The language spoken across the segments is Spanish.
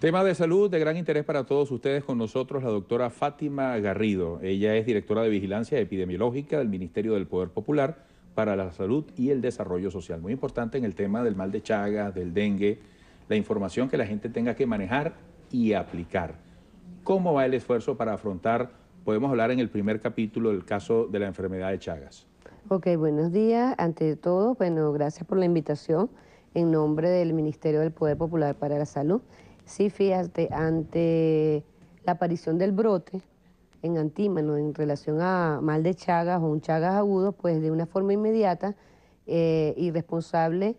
Tema de salud de gran interés para todos ustedes con nosotros la doctora Fátima Garrido. Ella es directora de Vigilancia Epidemiológica del Ministerio del Poder Popular para la Salud y el Desarrollo Social. Muy importante en el tema del mal de Chagas, del dengue, la información que la gente tenga que manejar y aplicar. ¿Cómo va el esfuerzo para afrontar, podemos hablar en el primer capítulo, el caso de la enfermedad de Chagas? Ok, buenos días. Ante todo, bueno, gracias por la invitación en nombre del Ministerio del Poder Popular para la Salud. Sí, fíjate, ante la aparición del brote en antímano en relación a mal de Chagas o un Chagas agudo, pues de una forma inmediata eh, y responsable,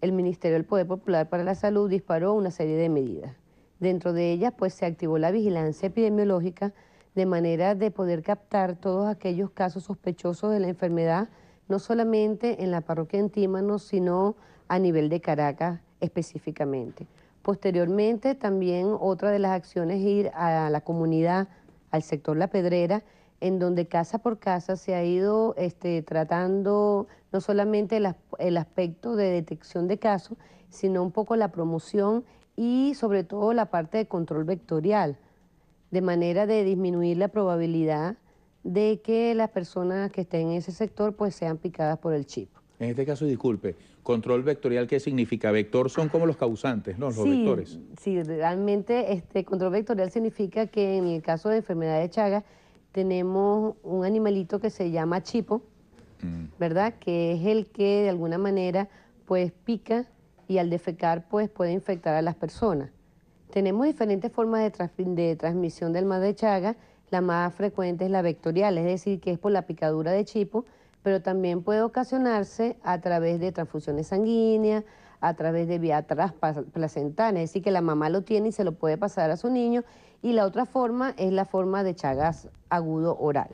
el Ministerio del Poder Popular para la Salud disparó una serie de medidas. Dentro de ellas, pues se activó la vigilancia epidemiológica de manera de poder captar todos aquellos casos sospechosos de la enfermedad, no solamente en la parroquia Antímano, sino a nivel de Caracas específicamente. Posteriormente, también otra de las acciones es ir a la comunidad, al sector La Pedrera, en donde casa por casa se ha ido este, tratando no solamente el, el, aspecto de detección de casos, sino un poco la promoción y sobre todo la parte de control vectorial, de manera de disminuir la probabilidad de que las personas que estén en ese sector pues sean picadas por el chip en este caso, disculpe, control vectorial, ¿qué significa? Vector son como los causantes, ¿no? Los vectores. Sí, realmente este control vectorial significa que en el caso de enfermedad de Chagas tenemos un animalito que se llama chipo, mm. ¿verdad? Que es el que de alguna manera pues pica y al defecar pues puede infectar a las personas. Tenemos diferentes formas de, de transmisión del mal de Chaga, la más frecuente es la vectorial, es decir, que es por la picadura de chipo, pero también puede ocasionarse a través de transfusiones sanguíneas, a través de vía transplacentaria, es decir, que la mamá lo tiene y se lo puede pasar a su niño, y la otra forma es la forma de Chagas agudo oral.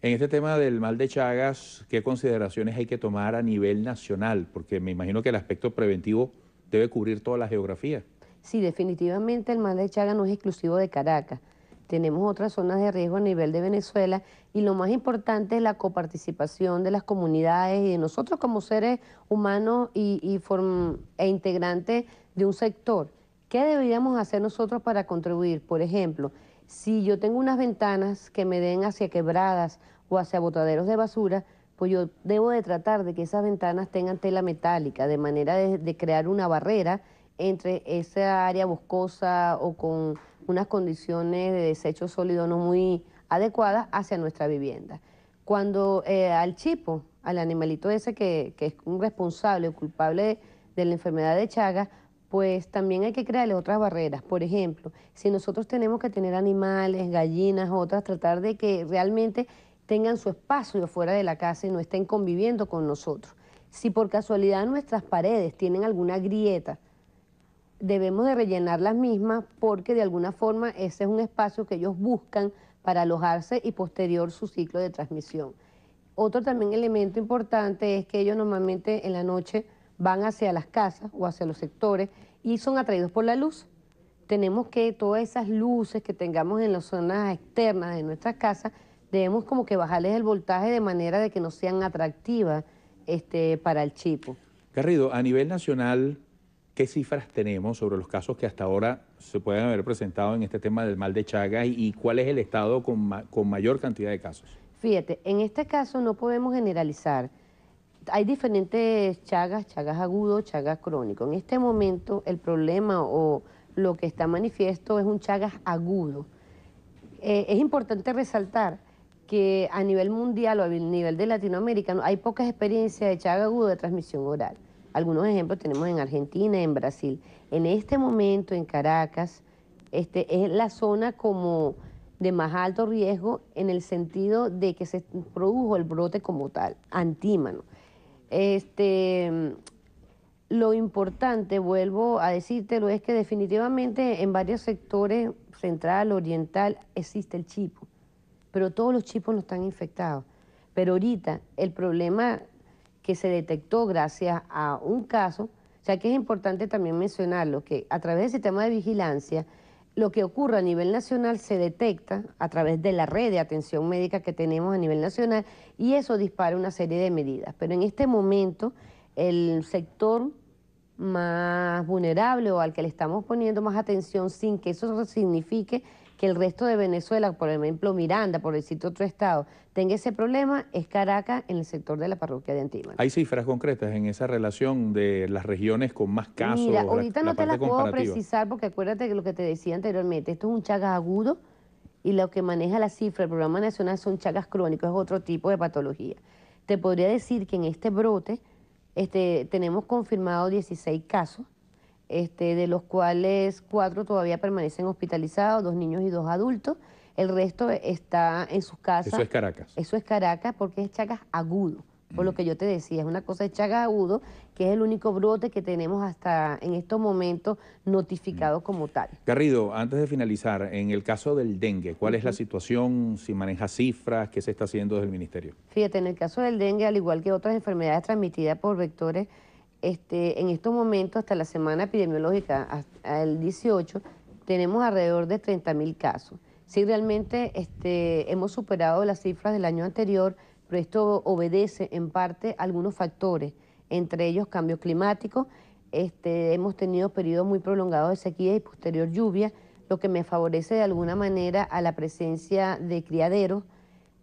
En este tema del mal de Chagas, ¿qué consideraciones hay que tomar a nivel nacional? Porque me imagino que el aspecto preventivo debe cubrir toda la geografía. Sí, definitivamente el mal de Chagas no es exclusivo de Caracas. Tenemos otras zonas de riesgo a nivel de Venezuela y lo más importante es la coparticipación de las comunidades y de nosotros como seres humanos y, e integrantes de un sector. ¿Qué deberíamos hacer nosotros para contribuir? Por ejemplo, si yo tengo unas ventanas que me den hacia quebradas o hacia botaderos de basura, pues yo debo de tratar de que esas ventanas tengan tela metálica, de manera de crear una barrera entre esa área boscosa o con unas condiciones de desecho sólido no muy adecuadas hacia nuestra vivienda. Cuando eh, al chipo, al animalito ese que, es un responsable o culpable de la enfermedad de chaga, pues también hay que crearle otras barreras. Por ejemplo, si nosotros tenemos que tener animales, gallinas, otras, tratar de que realmente tengan su espacio fuera de la casa y no estén conviviendo con nosotros. Si por casualidad nuestras paredes tienen alguna grieta, debemos de rellenar las mismas porque de alguna forma ese es un espacio que ellos buscan para alojarse y posterior su ciclo de transmisión. Otro también elemento importante es que ellos normalmente en la noche van hacia las casas o hacia los sectores y son atraídos por la luz. Tenemos que todas esas luces que tengamos en las zonas externas de nuestras casas, debemos como que bajarles el voltaje de manera de que no sean atractivas este, para el chipo. Garrido, a nivel nacional, ¿Qué cifras tenemos sobre los casos que hasta ahora se pueden haber presentado en este tema del mal de Chagas y, cuál es el estado con, mayor cantidad de casos? Fíjate, en este caso no podemos generalizar. Hay diferentes chagas, chagas agudo, chagas crónico. En este momento el problema o lo que está manifiesto es un chagas agudo. Eh, es importante resaltar que a nivel mundial o a nivel de Latinoamérica hay pocas experiencias de chagas agudo de transmisión oral. Algunos ejemplos tenemos en Argentina, en Brasil. En este momento, en Caracas, este, es la zona como de más alto riesgo en el sentido de que se produjo el brote como tal, antímano. Este, lo importante, vuelvo a decírtelo, es que definitivamente en varios sectores, central, oriental, existe el chipo, pero todos los chipos no están infectados. Pero ahorita el problema que se detectó gracias a un caso, o sea que es importante también mencionarlo, que a través del sistema de vigilancia, lo que ocurre a nivel nacional se detecta a través de la red de atención médica que tenemos a nivel nacional y eso dispara una serie de medidas. Pero en este momento el sector más vulnerable o al que le estamos poniendo más atención sin que eso signifique que el resto de Venezuela, por ejemplo Miranda, por decir otro estado, tenga ese problema, es Caracas en el sector de la parroquia de Antímano. ¿Hay cifras concretas en esa relación de las regiones con más casos? Mira, ahorita no te las puedo precisar porque acuérdate que lo que te decía anteriormente, esto es un chagas agudo y lo que maneja la cifra del programa nacional son chagas crónicos, es otro tipo de patología. Te podría decir que en este brote este, tenemos confirmado 16 casos, este, de los cuales cuatro todavía permanecen hospitalizados, dos niños y dos adultos. El resto está en sus casas. Eso es Caracas. Eso es Caracas porque es Chacas agudo por lo que yo te decía, es una cosa de agudo... que es el único brote que tenemos hasta en estos momentos notificado como tal. Garrido, antes de finalizar, en el caso del dengue, ¿cuál es la situación? Si maneja cifras, ¿qué se está haciendo desde el ministerio? Fíjate, en el caso del dengue, al igual que otras enfermedades transmitidas por vectores, este, en estos momentos, hasta la semana epidemiológica, hasta el 18, tenemos alrededor de 30.000 casos. ...si realmente este, hemos superado las cifras del año anterior, pero esto obedece en parte a algunos factores, entre ellos cambios climáticos, este, hemos tenido periodos muy prolongados de sequía y posterior lluvia, lo que me favorece de alguna manera a la presencia de criaderos.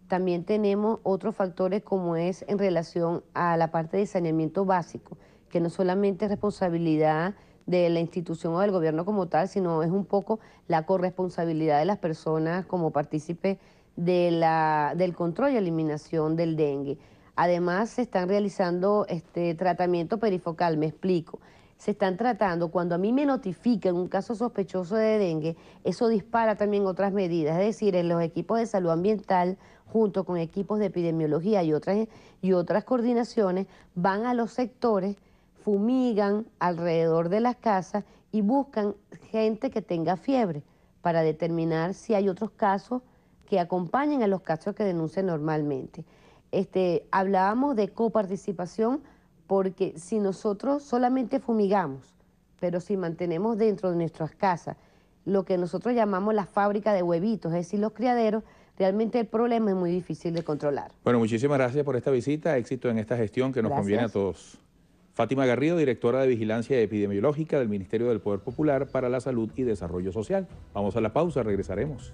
También tenemos otros factores como es en relación a la parte de saneamiento básico, que no solamente es responsabilidad de la institución o del gobierno como tal, sino es un poco la corresponsabilidad de las personas como partícipes la, del control y eliminación del dengue. Además, se están realizando este tratamiento perifocal, me explico. Se están tratando, cuando a mí me notifican un caso sospechoso de dengue, eso dispara también otras medidas, es decir, en los equipos de salud ambiental, junto con equipos de epidemiología y otras, y otras coordinaciones, van a los sectores, fumigan alrededor de las casas y buscan gente que tenga fiebre para determinar si hay otros casos que acompañen a los casos que denuncian normalmente. Este, hablábamos de coparticipación porque si nosotros solamente fumigamos, pero si mantenemos dentro de nuestras casas lo que nosotros llamamos la fábrica de huevitos, es decir, los criaderos, realmente el problema es muy difícil de controlar. Bueno, muchísimas gracias por esta visita, éxito en esta gestión que nos conviene a todos. Fátima Garrido, directora de Vigilancia Epidemiológica del Ministerio del Poder Popular para la Salud y Desarrollo Social. Vamos a la pausa, regresaremos.